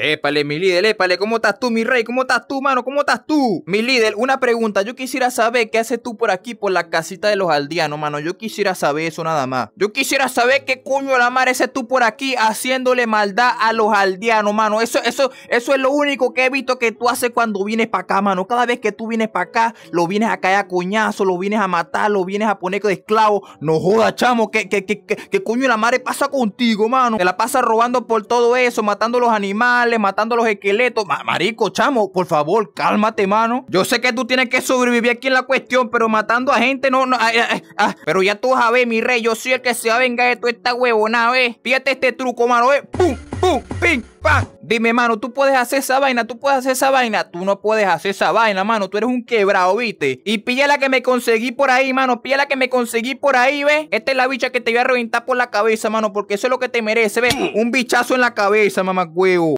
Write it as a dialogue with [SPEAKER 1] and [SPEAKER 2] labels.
[SPEAKER 1] Épale, mi líder, épale, ¿cómo estás tú, mi rey? ¿Cómo estás tú, mano? ¿Cómo estás tú? Mi líder, una pregunta. Yo quisiera saber qué haces tú por aquí, por la casita de los aldeanos, mano. Yo quisiera saber eso nada más. Yo quisiera saber qué coño de la mar haces tú por aquí haciéndole maldad a los aldeanos, mano. Eso, eso, eso es lo único que he visto que tú haces cuando vienes para acá, mano. Cada vez que tú vienes para acá, lo vienes a caer a coñazo, lo vienes a matar, lo vienes a poner de esclavo. No joda, chamo. ¿Qué, qué, qué, coño de la madre pasa contigo, mano? Te la pasa robando por todo eso, matando los animales matando los esqueletos. marico, chamo, por favor, cálmate, mano. Yo sé que tú tienes que sobrevivir aquí en la cuestión, pero matando a gente no. no ah, Pero ya tú sabes, mi rey, yo soy el que se va a vengar de toda esta huevona, ¿ves? Fíjate este truco, mano, ¿ves? ¡Pum! ¡Pum! ¡Pim! ¡Pam! Dime, mano, tú puedes hacer esa vaina, tú puedes hacer esa vaina. Tú no puedes hacer esa vaina, mano. Tú eres un quebrado, viste. Y pilla la que me conseguí por ahí, mano. Pilla la que me conseguí por ahí, ¿ves? Esta es la bicha que te voy a reventar por la cabeza, mano. Porque eso es lo que te merece, ¿ves? Un bichazo en la cabeza, mamá huevo.